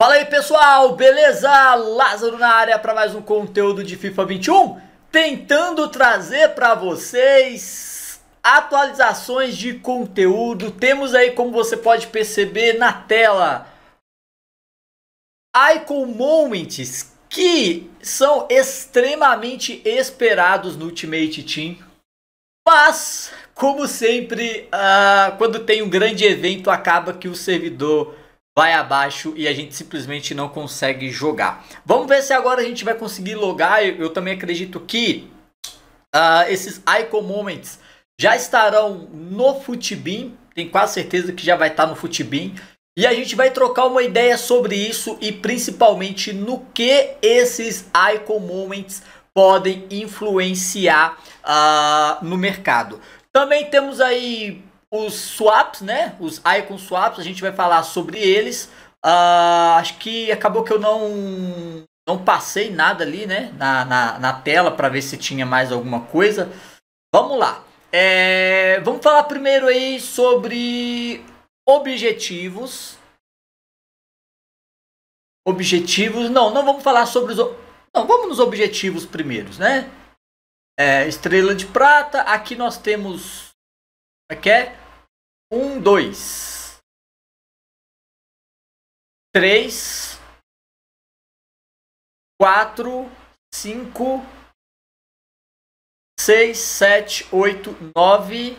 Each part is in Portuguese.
Fala aí pessoal, beleza? Lázaro na área para mais um conteúdo de FIFA 21, tentando trazer para vocês atualizações de conteúdo. Temos aí, como você pode perceber na tela, Icon Moments que são extremamente esperados no Ultimate Team. Mas, como sempre, uh, quando tem um grande evento, acaba que o servidor vai abaixo e a gente simplesmente não consegue jogar. Vamos ver se agora a gente vai conseguir logar. Eu, eu também acredito que uh, esses Icon Moments já estarão no Futibin. Tenho quase certeza que já vai estar tá no Futibin. E a gente vai trocar uma ideia sobre isso e principalmente no que esses Icon Moments podem influenciar uh, no mercado. Também temos aí os swaps, né? Os icon swaps, a gente vai falar sobre eles. Uh, acho que acabou que eu não não passei nada ali, né? Na, na, na tela para ver se tinha mais alguma coisa. Vamos lá. É, vamos falar primeiro aí sobre objetivos. Objetivos. Não, não vamos falar sobre os. Não, vamos nos objetivos primeiros, né? É, estrela de prata. Aqui nós temos Aqui é um, dois, três, quatro, cinco, seis, sete, oito, nove.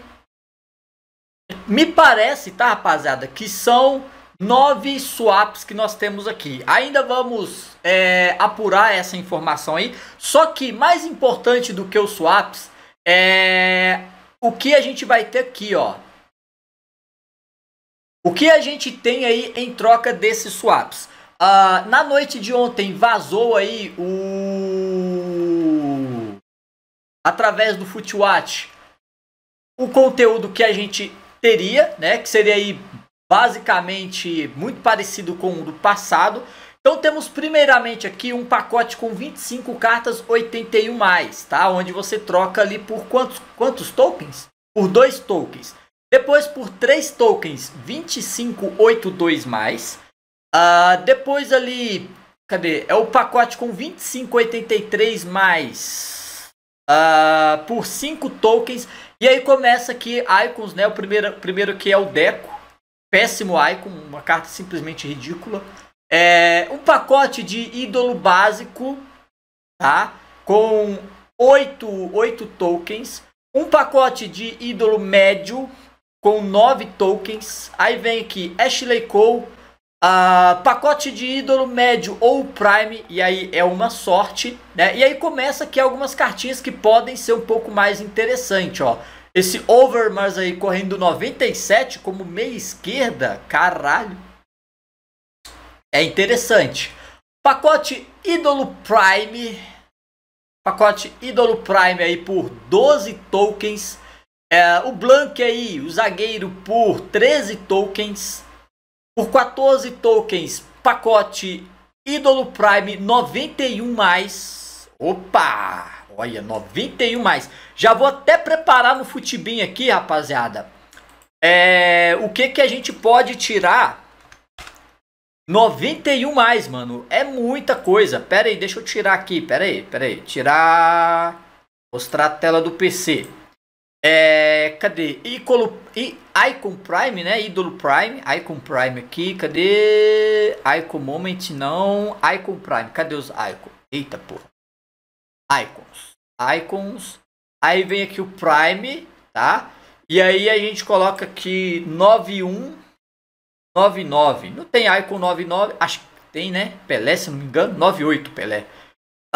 Me parece, tá, rapaziada, que são nove swaps que nós temos aqui. Ainda vamos é, apurar essa informação aí. Só que mais importante do que os swaps é o que a gente vai ter aqui, ó. O que a gente tem aí em troca desses swaps? Uh, na noite de ontem vazou aí o... Através do Footwatch o conteúdo que a gente teria, né? Que seria aí basicamente muito parecido com o do passado. Então temos primeiramente aqui um pacote com 25 cartas 81 mais, tá? Onde você troca ali por quantos, quantos tokens? Por dois tokens. Depois por três tokens 2582 mais. Uh, depois ali, cadê? É o pacote com 2583 mais uh, por cinco tokens. E aí começa aqui Icons, né? O primeiro, primeiro que é o Deco. Péssimo Icon, uma carta simplesmente ridícula. É, um pacote de ídolo básico, tá? Com 8, oito tokens. Um pacote de ídolo médio, com 9 tokens. Aí vem aqui Ashley Cole, uh, pacote de ídolo médio ou Prime, e aí é uma sorte, né? E aí começa aqui algumas cartinhas que podem ser um pouco mais interessante, ó. Esse Overmars aí correndo 97 como meia esquerda, caralho é interessante. Pacote Ídolo Prime. Pacote Ídolo Prime aí por 12 tokens. É, o Blank aí, o zagueiro por 13 tokens. Por 14 tokens, pacote Ídolo Prime 91 mais. Opa! Olha, 91 mais. Já vou até preparar no Futibin aqui, rapaziada. É, o que que a gente pode tirar 91 mais, mano. É muita coisa. Pera aí, deixa eu tirar aqui. Pera aí, pera aí. Tirar... Mostrar a tela do PC. É, cadê? Icolo, I, Icon Prime, né? Ídolo Prime. Icon Prime aqui. Cadê? Icon Moment, não. Icon Prime. Cadê os icon Eita, porra. Icons. Icons. Aí vem aqui o Prime, tá? E aí a gente coloca aqui 91 99. Não tem Icon 99. Acho que tem, né? Pelé, se não me engano. 98 Pelé.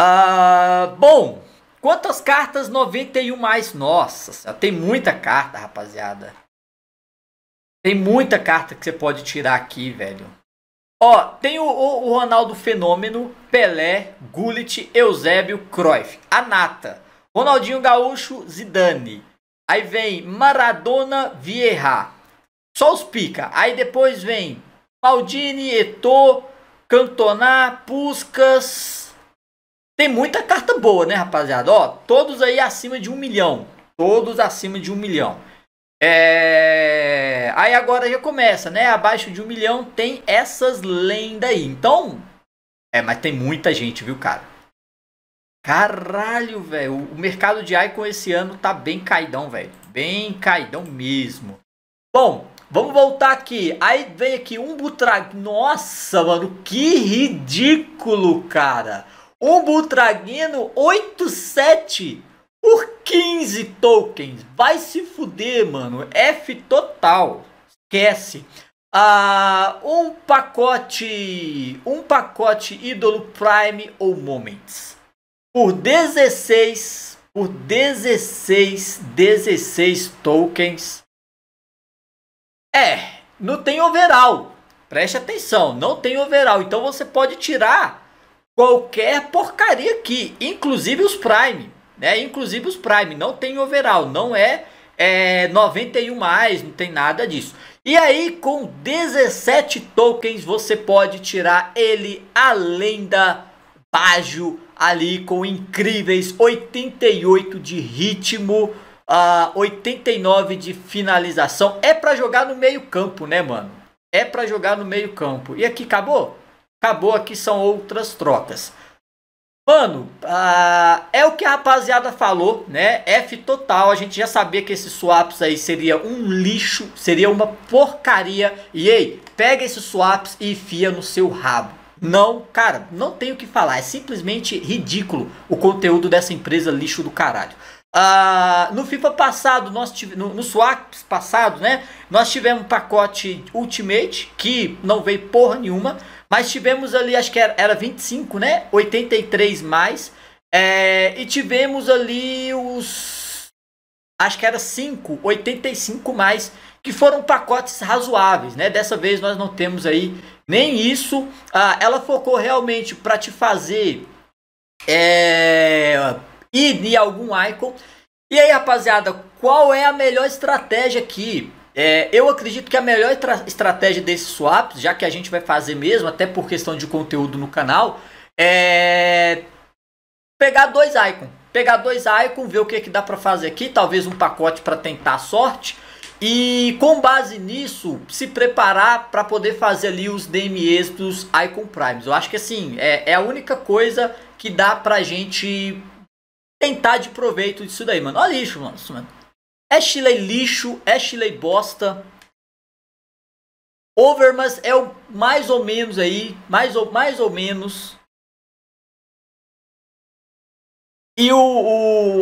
Ah, bom. Quantas cartas? 91 mais. Nossa, tem muita carta, rapaziada. Tem muita carta que você pode tirar aqui, velho. Ó, tem o, o, o Ronaldo Fenômeno, Pelé, Gullit, Eusébio, Cruyff. A nata. Ronaldinho Gaúcho, Zidane. Aí vem Maradona, Vieira. Só os pica. Aí depois vem Maldini, Eto'o, Cantona, Puscas. Tem muita carta boa, né, rapaziada? Ó, todos aí acima de um milhão. Todos acima de um milhão. É... Aí agora já começa, né? Abaixo de um milhão tem essas lendas aí. Então, é, mas tem muita gente, viu, cara? Caralho, velho. O mercado de Icon esse ano tá bem caidão, velho. Bem caidão mesmo. Bom, Vamos voltar aqui. Aí vem aqui um Butrag. Nossa, mano, que ridículo, cara. Um Butraguino 87 por 15 tokens. Vai se fuder, mano. F total. Esquece. Ah, um pacote. Um pacote ídolo Prime ou Moments. Por 16. Por 16. 16 tokens é, não tem overall. Preste atenção, não tem overall. Então você pode tirar qualquer porcaria aqui, inclusive os Prime, né? Inclusive os Prime, não tem overall, não é, é 91 mais, não tem nada disso. E aí com 17 tokens você pode tirar ele além da Bajo ali com incríveis 88 de ritmo a 89 de finalização. É para jogar no meio campo, né, mano? É para jogar no meio campo. E aqui acabou? Acabou, aqui são outras trocas. Mano, ah, é o que a rapaziada falou, né? F total, a gente já sabia que esses swaps aí seria um lixo, seria uma porcaria. E ei, pega esses swaps e enfia no seu rabo. Não, cara, não tenho o que falar, é simplesmente ridículo o conteúdo dessa empresa lixo do caralho. Ah, no FIFA passado, nós no, no passado, né? Nós tivemos um pacote Ultimate, que não veio porra nenhuma. Mas tivemos ali, acho que era, era 25, né? 83 mais. É, e tivemos ali os. Acho que era 5, 85 mais. Que foram pacotes razoáveis, né? Dessa vez nós não temos aí nem isso. Ah, ela focou realmente para te fazer. É e de algum icon. E aí, rapaziada, qual é a melhor estratégia aqui? É, eu acredito que a melhor estratégia desse swap, já que a gente vai fazer mesmo, até por questão de conteúdo no canal, é pegar dois icons. Pegar dois icons, ver o que, é que dá para fazer aqui, talvez um pacote para tentar a sorte. E com base nisso, se preparar para poder fazer ali os DMEs dos Icon Primes. Eu acho que assim, é, é a única coisa que dá pra gente tentar de proveito disso daí, mano. Olha lixo, mano. Isso, mano. Ashley é lixo, Ashley é bosta. Overmas é o mais ou menos aí, mais ou, mais ou menos. E o,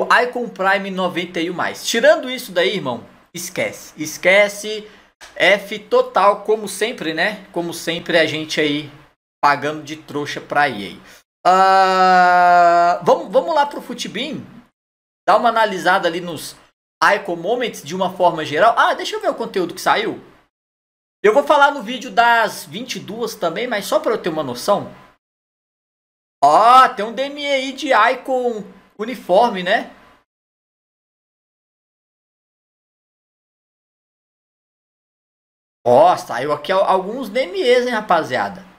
o Icon Prime 91 mais. Tirando isso daí, irmão, esquece. Esquece. F total, como sempre, né? Como sempre a gente aí pagando de trouxa pra EA. Uh, vamos, vamos lá para o Futibin. Dar uma analisada ali nos Icon Moments de uma forma geral. Ah, deixa eu ver o conteúdo que saiu. Eu vou falar no vídeo das 22 também, mas só para eu ter uma noção. Ó, oh, tem um DME aí de Icon uniforme, né? Ó, oh, saiu aqui alguns DMEs, hein, rapaziada.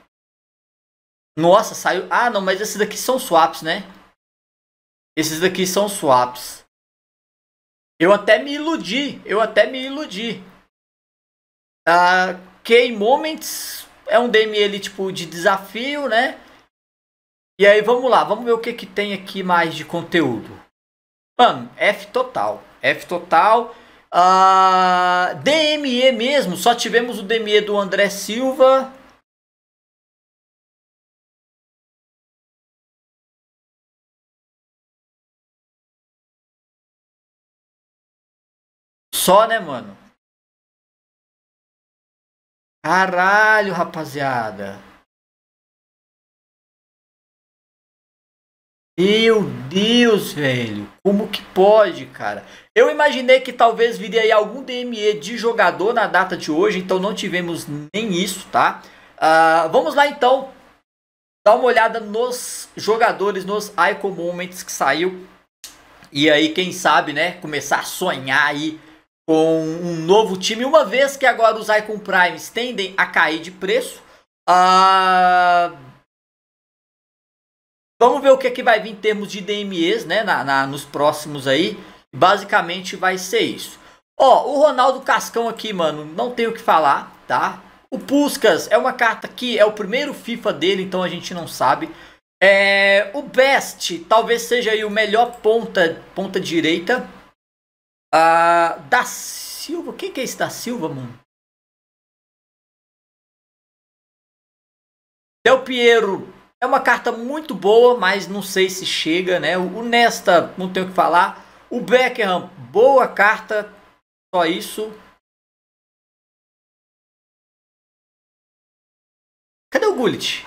Nossa, saiu. Ah, não, mas esses daqui são swaps, né? Esses daqui são swaps. Eu até me iludi. Eu até me iludi. A uh, Key Moments é um DML tipo de desafio, né? E aí vamos lá, vamos ver o que, que tem aqui mais de conteúdo. Mano, F total. F total. Uh, ah, DME mesmo, só tivemos o DME do André Silva. só, né, mano? Caralho, rapaziada. Meu Deus, velho. Como que pode, cara? Eu imaginei que talvez viria aí algum DME de jogador na data de hoje, então não tivemos nem isso, tá? Uh, vamos lá então. Dar uma olhada nos jogadores, nos Icon Moments que saiu. E aí, quem sabe, né? Começar a sonhar aí com um novo time, uma vez que agora os Icon Primes tendem a cair de preço. Uh... Vamos ver o que, é que vai vir em termos de DMEs né, na, na nos próximos aí. Basicamente vai ser isso. Ó, o Ronaldo Cascão aqui, mano, não tem o que falar, tá? O Puskas é uma carta que é o primeiro FIFA dele, então a gente não sabe. É, o Best talvez seja aí o melhor ponta, ponta direita ah, da Silva. Quem que é esse da Silva, mano? Del Piero é uma carta muito boa, mas não sei se chega, né? O Nesta, não tenho o que falar. O Beckham, boa carta, só isso. Cadê o Gullit?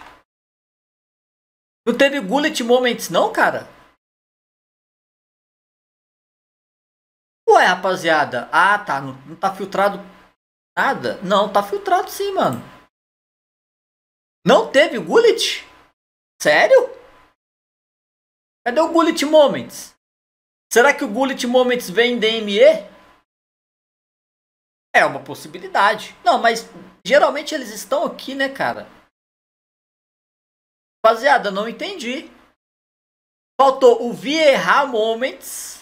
Não teve Gullit Moments não, cara? Ué, rapaziada, ah tá, não, não tá filtrado nada? Não, tá filtrado sim, mano. Não teve Gullit? Sério? Cadê o Gullit Moments? Será que o Gullit Moments vem DME? É uma possibilidade. Não, mas geralmente eles estão aqui, né, cara? Rapaziada, não entendi. Faltou o Vieira Moments.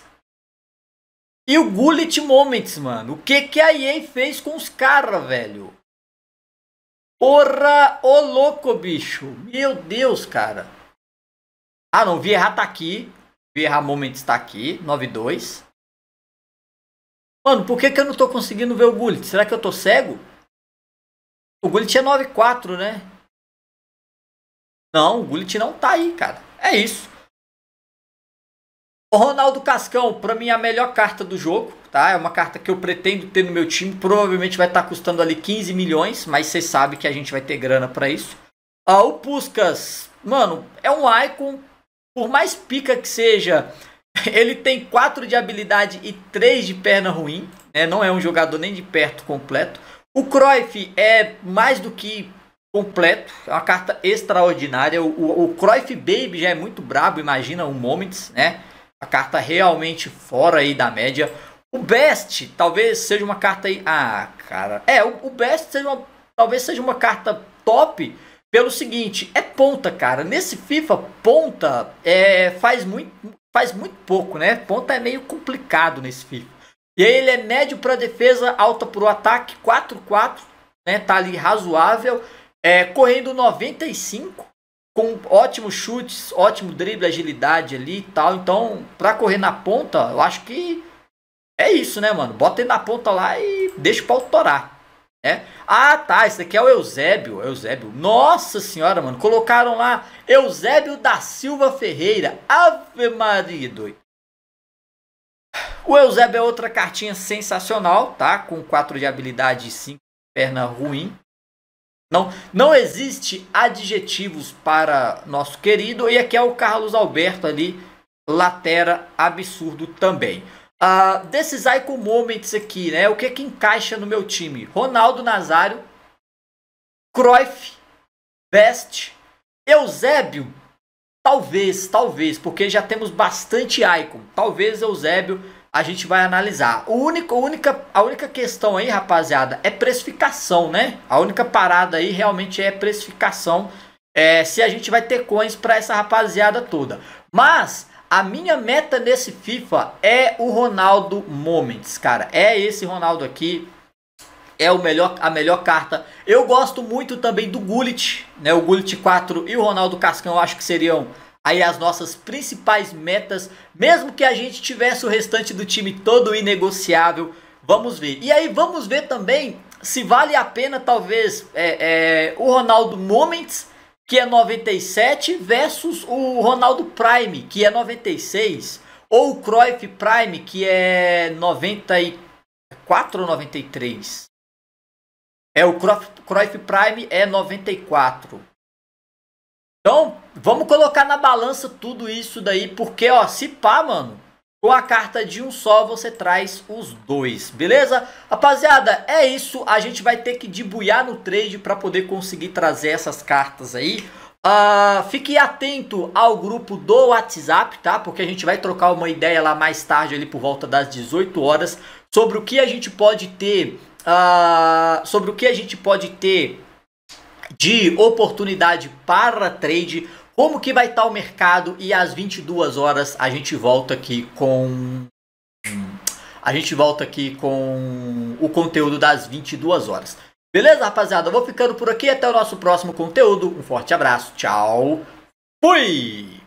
E o Gullet Moments, mano. O que, que a EA fez com os caras, velho? Porra, ô louco, bicho. Meu Deus, cara. Ah, não. Vierra tá aqui. Vierra Moments tá aqui. 9-2. Mano, por que, que eu não tô conseguindo ver o Gullet? Será que eu tô cego? O Gullet é 9-4, né? Não, o Gullet não tá aí, cara. É isso. O Ronaldo Cascão, para mim, é a melhor carta do jogo, tá? É uma carta que eu pretendo ter no meu time. Provavelmente vai estar tá custando ali 15 milhões, mas você sabe que a gente vai ter grana para isso. Ah, o Puskas, mano, é um icon. Por mais pica que seja, ele tem 4 de habilidade e 3 de perna ruim. Né? Não é um jogador nem de perto completo. O Cruyff é mais do que completo, é uma carta extraordinária. O, o, o Cruyff Baby já é muito brabo, imagina o Moments, né? Uma carta realmente fora aí da média. O Best talvez seja uma carta aí... Ah, cara... É, o, Best seja uma... talvez seja uma carta top pelo seguinte, é ponta, cara. Nesse FIFA, ponta é, faz, muito, faz muito pouco, né? Ponta é meio complicado nesse FIFA. E aí ele é médio para defesa, alta para o ataque, 4-4, né? Tá ali razoável, é, correndo 95, com ótimos chutes, ótimo drible, agilidade ali e tal. Então, pra correr na ponta, eu acho que é isso, né, mano? Bota ele na ponta lá e deixa o pau torar. Né? Ah, tá, esse aqui é o Eusébio. Eusébio. Nossa senhora, mano. Colocaram lá Eusébio da Silva Ferreira. Ave Maria doido. O Eusébio é outra cartinha sensacional, tá? Com 4 de habilidade e 5 perna ruim. Não, não existe adjetivos para nosso querido. E aqui é o Carlos Alberto ali, latera absurdo também. Uh, desses icon moments aqui, né? O que que encaixa no meu time? Ronaldo Nazário, Cruyff, Best, Eusébio, talvez, talvez, porque já temos bastante icon. Talvez Eusébio a gente vai analisar. O único, única, a única questão aí, rapaziada, é precificação, né? A única parada aí realmente é precificação. É, se a gente vai ter coins para essa rapaziada toda. Mas a minha meta nesse FIFA é o Ronaldo Moments, cara. É esse Ronaldo aqui. É o melhor, a melhor carta. Eu gosto muito também do Gullit, né? O Gullit 4 e o Ronaldo Cascão eu acho que seriam aí as nossas principais metas, mesmo que a gente tivesse o restante do time todo inegociável, vamos ver. E aí vamos ver também se vale a pena talvez é, é, o Ronaldo Moments, que é 97, versus o Ronaldo Prime, que é 96, ou o Cruyff Prime, que é 94 ou 93. É, o Cruyff Prime é 94. Então, vamos colocar na balança tudo isso daí, porque, ó, se pá, mano, com a carta de um só, você traz os dois, beleza? Rapaziada, é isso. A gente vai ter que debulhar no trade para poder conseguir trazer essas cartas aí. Uh, fique atento ao grupo do WhatsApp, tá? Porque a gente vai trocar uma ideia lá mais tarde, ali por volta das 18 horas, sobre o que a gente pode ter... Uh, sobre o que a gente pode ter de oportunidade para trade, como que vai estar o mercado e às 22 horas a gente volta aqui com a gente volta aqui com o conteúdo das 22 horas. Beleza, rapaziada? Eu vou ficando por aqui até o nosso próximo conteúdo. Um forte abraço. Tchau. Fui.